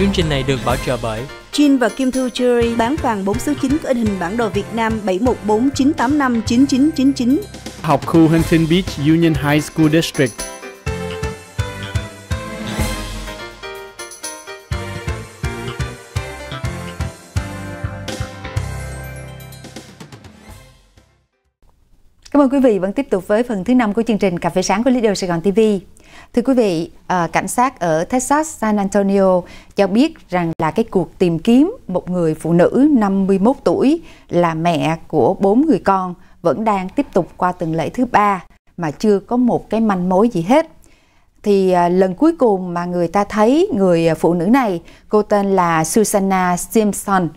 Chương trình này được bảo trợ bởi Jin và Kim Thư Jewelry bán vàng 4 số 9 có in hình bản đồ Việt Nam 714-985-9999. Học khu Huntington Beach Union High School District. Cảm ơn quý vị vẫn tiếp tục với phần thứ năm của chương trình Cà phê sáng của Leader Sài Gòn TV. Thưa quý vị, ờ, cảnh sát ở Texas San Antonio cho biết rằng là cái cuộc tìm kiếm một người phụ nữ 51 tuổi là mẹ của bốn người con vẫn đang tiếp tục qua tuần lễ thứ ba mà chưa có một cái manh mối gì hết. Thì ờ, lần cuối cùng mà người ta thấy người ờ, phụ nữ này, cô tên là Susanna Simpson,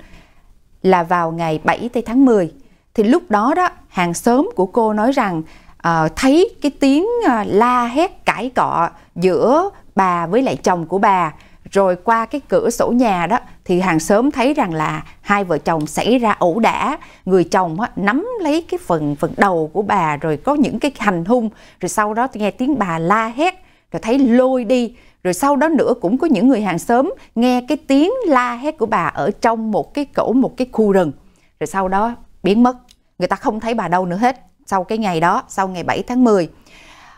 là vào ngày 7 tháng 10. Thì lúc đó đó, hàng xóm của cô nói rằng uh, thấy cái tiếng uh, la hét cãi cọ giữa bà với lại chồng của bà rồi qua cái cửa sổ nhà đó thì hàng xóm thấy rằng là hai vợ chồng xảy ra ẩu đả người chồng á, nắm lấy cái phần phần đầu của bà rồi có những cái hành hung rồi sau đó nghe tiếng bà la hét rồi thấy lôi đi rồi sau đó nữa cũng có những người hàng xóm nghe cái tiếng la hét của bà ở trong một cái cổ một cái khu rừng rồi sau đó biến mất người ta không thấy bà đâu nữa hết sau cái ngày đó sau ngày 7 tháng 10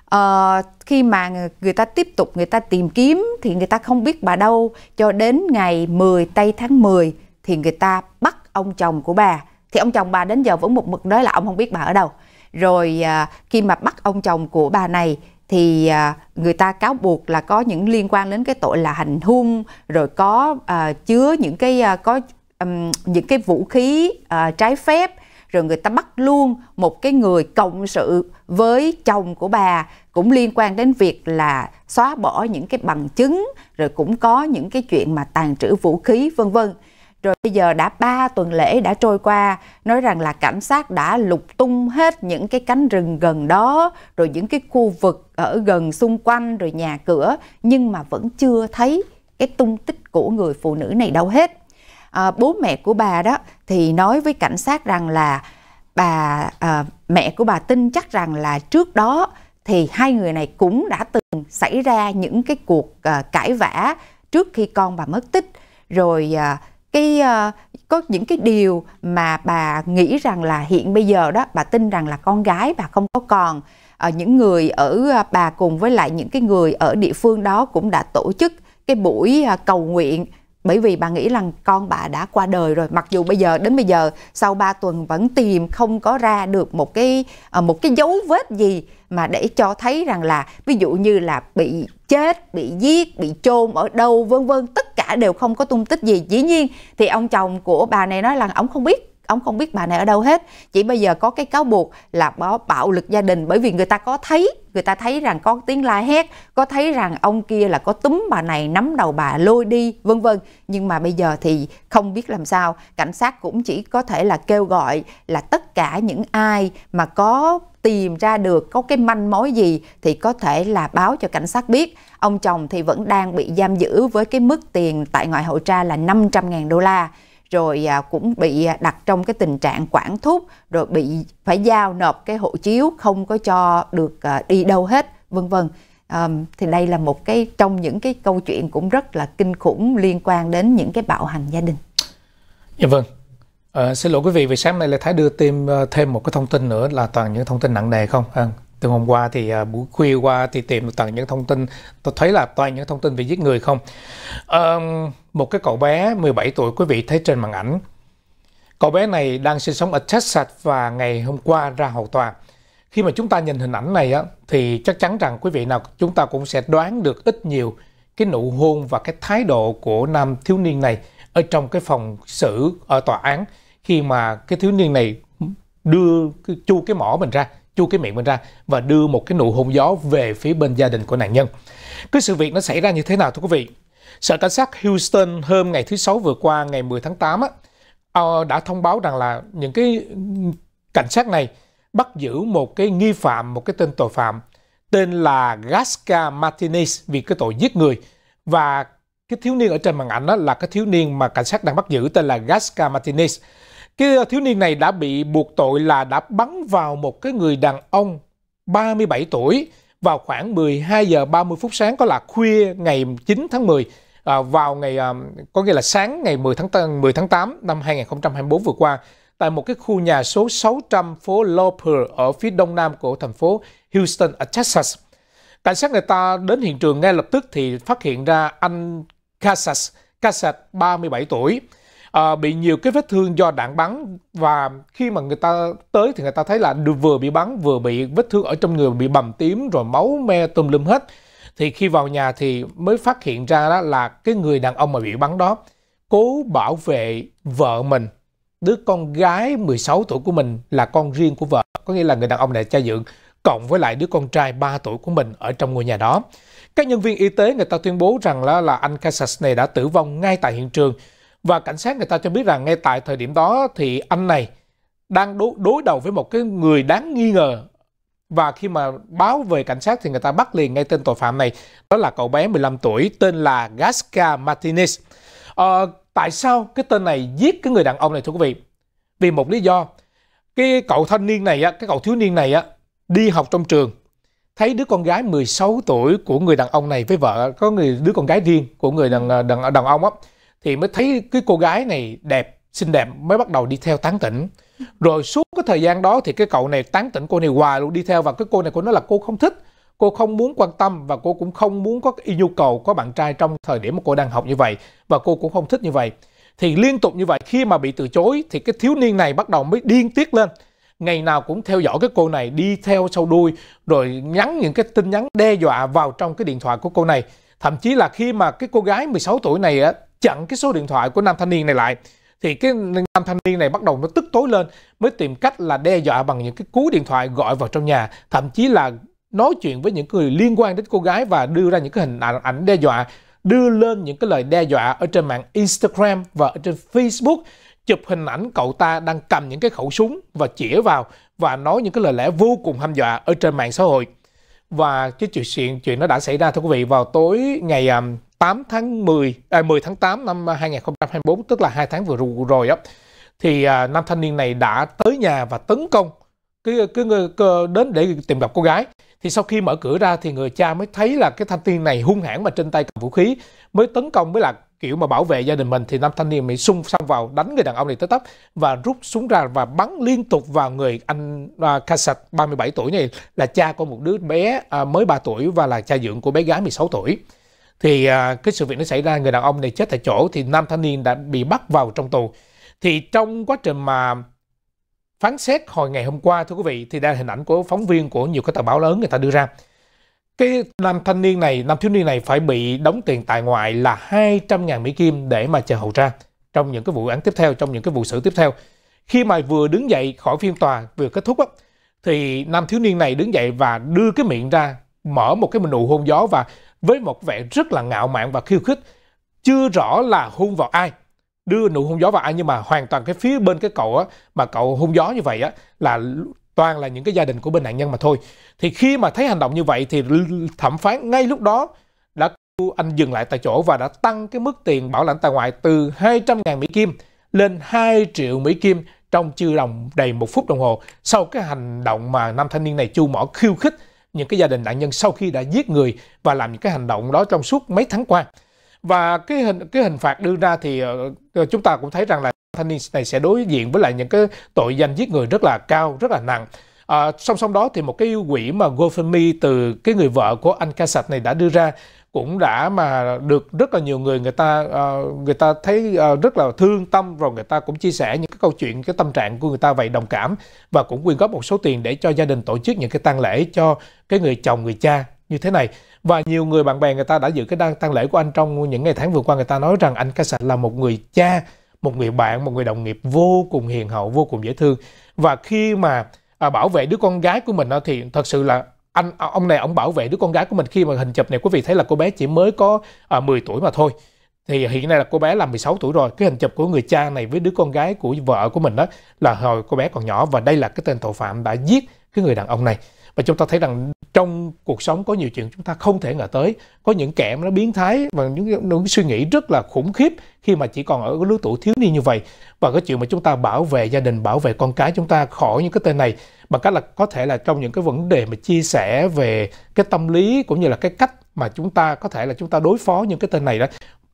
à, ờ, khi mà người ta tiếp tục người ta tìm kiếm thì người ta không biết bà đâu cho đến ngày 10 tây tháng 10 thì người ta bắt ông chồng của bà thì ông chồng bà đến giờ vẫn một mực nói là ông không biết bà ở đâu rồi à, khi mà bắt ông chồng của bà này thì à, người ta cáo buộc là có những liên quan đến cái tội là hành hung rồi có à, chứa những cái à, có um, những cái vũ khí à, trái phép rồi người ta bắt luôn một cái người cộng sự với chồng của bà cũng liên quan đến việc là xóa bỏ những cái bằng chứng rồi cũng có những cái chuyện mà tàn trữ vũ khí vân vân rồi bây giờ đã 3 tuần lễ đã trôi qua, nói rằng là cảnh sát đã lục tung hết những cái cánh rừng gần đó, rồi những cái khu vực ở gần xung quanh, rồi nhà cửa, nhưng mà vẫn chưa thấy cái tung tích của người phụ nữ này đâu hết. À, bố mẹ của bà đó thì nói với cảnh sát rằng là bà à, mẹ của bà tin chắc rằng là trước đó thì hai người này cũng đã từng xảy ra những cái cuộc à, cãi vã trước khi con bà mất tích rồi à, cái à, có những cái điều mà bà nghĩ rằng là hiện bây giờ đó bà tin rằng là con gái bà không có còn à, những người ở bà cùng với lại những cái người ở địa phương đó cũng đã tổ chức cái buổi cầu nguyện bởi vì bà nghĩ rằng con bà đã qua đời rồi mặc dù bây giờ đến bây giờ sau 3 tuần vẫn tìm không có ra được một cái ờ, một cái dấu vết gì mà để cho thấy rằng là ví dụ như là bị chết, bị giết, bị chôn ở đâu vân vân, tất cả đều không có tung tích gì. Dĩ nhiên thì ông chồng của bà này nói là ông không biết ông không biết bà này ở đâu hết chỉ bây giờ có cái cáo buộc là bó bạo lực gia đình bởi vì người ta có thấy người ta thấy rằng có tiếng la hét có thấy rằng ông kia là có túm bà này nắm đầu bà lôi đi vân vân nhưng mà bây giờ thì không biết làm sao cảnh sát cũng chỉ có thể là kêu gọi là tất cả những ai mà có tìm ra được có cái manh mối gì thì có thể là báo cho cảnh sát biết. Ông chồng thì vẫn đang bị giam giữ với cái mức tiền tại ngoại hậu tra là 500.000 đô la rồi à, cũng bị à, đặt trong cái tình trạng quản thúc rồi bị phải giao nộp cái hộ chiếu không có cho được à, đi đâu hết vân vân thì đây là một cái trong những cái câu chuyện cũng rất là kinh khủng liên quan đến những cái bạo hành gia đình. Dạ vâng. À, xin lỗi quý vị vì sáng nay là Thái đưa thêm thêm một cái thông tin nữa là toàn những thông tin nặng nề không? À, từ hôm qua thì à, buổi khuya qua thì tìm được tận những thông tin tôi thấy là toàn những thông tin về giết người không à, một cái cậu bé 17 tuổi quý vị thấy trên màn ảnh cậu bé này đang sinh sống ở Texas và ngày hôm qua ra hầu tòa khi mà chúng ta nhìn hình ảnh này á, thì chắc chắn rằng quý vị nào chúng ta cũng sẽ đoán được ít nhiều cái nụ hôn và cái thái độ của nam thiếu niên này ở trong cái phòng xử ở tòa án khi mà cái thiếu niên này đưa cái, chu cái mỏ mình ra chu cái miệng mình ra và đưa một cái nụ hôn gió về phía bên gia đình của nạn nhân. Cái sự việc nó xảy ra như thế nào thưa quý vị? Sở cảnh sát Houston hôm ngày thứ sáu vừa qua ngày 10 tháng 8 á, ờ, đã thông báo rằng là những cái cảnh sát này bắt giữ một cái nghi phạm, một cái tên tội phạm tên là Gasca Martinez vì cái tội giết người và cái thiếu niên ở trên màn ảnh đó là cái thiếu niên mà cảnh sát đang bắt giữ tên là Gasca Martinez cái ờ, thiếu niên này đã bị buộc tội là đã bắn vào một cái người đàn ông 37 tuổi vào khoảng 12 giờ 30 phút sáng có là khuya ngày 9 tháng 10 ờ, vào ngày ờ, có nghĩa là sáng ngày 10 tháng 10 tháng 8 năm 2024 vừa qua tại một cái khu nhà số 600 phố Lauper ở phía đông nam của thành phố Houston ở Texas. Cảnh sát người ta đến hiện trường ngay lập tức thì phát hiện ra anh Casas, Casas 37 tuổi à, bị nhiều cái vết thương do đạn bắn và khi mà người ta tới thì người ta thấy là vừa bị bắn vừa bị vết thương ở trong người bị bầm tím rồi máu me tùm lum hết thì khi vào nhà thì mới phát hiện ra đó là cái người đàn ông mà bị bắn đó cố bảo vệ vợ mình đứa con gái 16 tuổi của mình là con riêng của vợ có nghĩa là người đàn ông này cha dưỡng cộng với lại đứa con trai 3 tuổi của mình ở trong ngôi nhà đó. Các nhân viên y tế người ta tuyên bố rằng là, là anh Casas này đã tử vong ngay tại hiện trường và cảnh sát người ta cho biết rằng ngay tại thời điểm đó thì anh này đang đối, đối đầu với một cái người đáng nghi ngờ và khi mà báo về cảnh sát thì người ta bắt liền ngay tên tội phạm này đó là cậu bé 15 tuổi tên là Gasca Martinez. À, tại sao cái tên này giết cái người đàn ông này thưa quý vị? Vì một lý do cái cậu thanh niên này cái cậu thiếu niên này đi học trong trường thấy đứa con gái 16 tuổi của người đàn ông này với vợ có người đứa con gái riêng của người đàn đàn, đàn ông á thì mới thấy cái cô gái này đẹp xinh đẹp mới bắt đầu đi theo tán tỉnh rồi suốt cái thời gian đó thì cái cậu này tán tỉnh cô này hoài luôn đi theo và cái cô này cô nói là cô không thích cô không muốn quan tâm và cô cũng không muốn có cái nhu cầu có bạn trai trong thời điểm mà cô đang học như vậy và cô cũng không thích như vậy thì liên tục như vậy khi mà bị từ chối thì cái thiếu niên này bắt đầu mới điên tiết lên ngày nào cũng theo dõi cái cô này đi theo sau đuôi rồi nhắn những cái tin nhắn đe dọa vào trong cái điện thoại của cô này thậm chí là khi mà cái cô gái 16 tuổi này á, chặn cái số điện thoại của nam thanh niên này lại thì cái nam thanh niên này bắt đầu nó tức tối lên mới tìm cách là đe dọa bằng những cái cú điện thoại gọi vào trong nhà thậm chí là nói chuyện với những người liên quan đến cô gái và đưa ra những cái hình ảnh, ảnh đe dọa đưa lên những cái lời đe dọa ở trên mạng Instagram và ở trên Facebook chụp hình ảnh cậu ta đang cầm những cái khẩu súng và chĩa vào và nói những cái lời lẽ vô cùng hăm dọa ở trên mạng xã hội và cái chuyện chuyện chuyện nó đã xảy ra thưa quý vị vào tối ngày um, 8 tháng 10 à, 10 tháng 8 năm 2024 tức là hai tháng vừa rồi á thì à, nam thanh niên này đã tới nhà và tấn công cái, cái người đến để tìm gặp cô gái thì sau khi mở cửa ra thì người cha mới thấy là cái thanh niên này hung hãn mà trên tay cầm vũ khí mới tấn công mới là kiểu mà bảo vệ gia đình mình thì nam thanh niên bị xung xông vào đánh người đàn ông này tới tấp và rút súng ra và bắn liên tục vào người anh à, Kasat 37 tuổi này là cha của một đứa bé à, mới 3 tuổi và là cha dưỡng của bé gái 16 tuổi thì à, cái sự việc nó xảy ra người đàn ông này chết tại chỗ thì nam thanh niên đã bị bắt vào trong tù thì trong quá trình mà phán xét hồi ngày hôm qua thưa quý vị thì đây hình ảnh của phóng viên của nhiều cái tờ báo lớn người ta đưa ra cái nam thanh niên này nam thiếu niên này phải bị đóng tiền tại ngoại là 200.000 mỹ kim để mà chờ hậu tra trong những cái vụ án tiếp theo trong những cái vụ xử tiếp theo khi mà vừa đứng dậy khỏi phiên tòa vừa kết thúc á, thì nam thiếu niên này đứng dậy và đưa cái miệng ra mở một cái mình nụ hôn gió và với một vẻ rất là ngạo mạn và khiêu khích, chưa rõ là hung vào ai, đưa nụ hôn gió vào ai nhưng mà hoàn toàn cái phía bên cái cậu á, mà cậu hôn gió như vậy á là toàn là những cái gia đình của bên nạn nhân mà thôi. Thì khi mà thấy hành động như vậy thì thẩm phán ngay lúc đó đã anh dừng lại tại chỗ và đã tăng cái mức tiền bảo lãnh tại ngoại từ 200.000 Mỹ Kim lên 2 triệu Mỹ Kim trong chưa đồng đầy một phút đồng hồ sau cái hành động mà nam thanh niên này chu mỏ khiêu khích những cái gia đình nạn nhân sau khi đã giết người và làm những cái hành động đó trong suốt mấy tháng qua và cái hình cái hình phạt đưa ra thì uh, chúng ta cũng thấy rằng là thanh niên này sẽ đối diện với lại những cái tội danh giết người rất là cao rất là nặng À, song song đó thì một cái quỹ mà GoFundMe từ cái người vợ của anh Kasat này đã đưa ra cũng đã mà được rất là nhiều người người ta uh, người ta thấy uh, rất là thương tâm rồi người ta cũng chia sẻ những cái câu chuyện cái tâm trạng của người ta vậy đồng cảm và cũng quyên góp một số tiền để cho gia đình tổ chức những cái tang lễ cho cái người chồng người cha như thế này và nhiều người bạn bè người ta đã dự cái đăng tang lễ của anh trong những ngày tháng vừa qua người ta nói rằng anh ca sạch là một người cha một người bạn một người đồng nghiệp vô cùng hiền hậu vô cùng dễ thương và khi mà à, bảo vệ đứa con gái của mình thì thật sự là anh à, ông này ông bảo vệ đứa con gái của mình khi mà hình chụp này quý vị thấy là cô bé chỉ mới có à, 10 tuổi mà thôi thì hiện nay là cô bé là 16 tuổi rồi cái hình chụp của người cha này với đứa con gái của vợ của mình đó là hồi cô bé còn nhỏ và đây là cái tên tội phạm đã giết cái người đàn ông này và chúng ta thấy rằng trong cuộc sống có nhiều chuyện chúng ta không thể ngờ tới có những kẻ nó biến thái và những, những suy nghĩ rất là khủng khiếp khi mà chỉ còn ở cái lứa tuổi thiếu niên như vậy và cái chuyện mà chúng ta bảo vệ gia đình bảo vệ con cái chúng ta khỏi những cái tên này bằng cách là có thể là trong những cái vấn đề mà chia sẻ về cái tâm lý cũng như là cái cách mà chúng ta có thể là chúng ta đối phó những cái tên này đó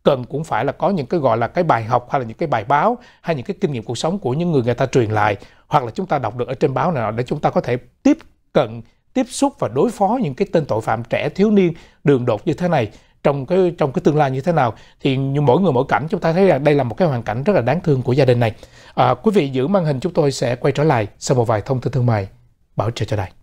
cần cũng phải là có những cái gọi là cái bài học hay là những cái bài báo hay những cái kinh nghiệm cuộc sống của những người người ta truyền lại hoặc là chúng ta đọc được ở trên báo nào để chúng ta có thể tiếp cận tiếp xúc và đối phó những cái tên tội phạm trẻ thiếu niên đường đột như thế này trong cái trong cái tương lai như thế nào thì như mỗi người mỗi cảnh chúng ta thấy rằng đây là một cái hoàn cảnh rất là đáng thương của gia đình này à, quý vị giữ màn hình chúng tôi sẽ quay trở lại sau một vài thông tin thương mại bảo trợ cho đài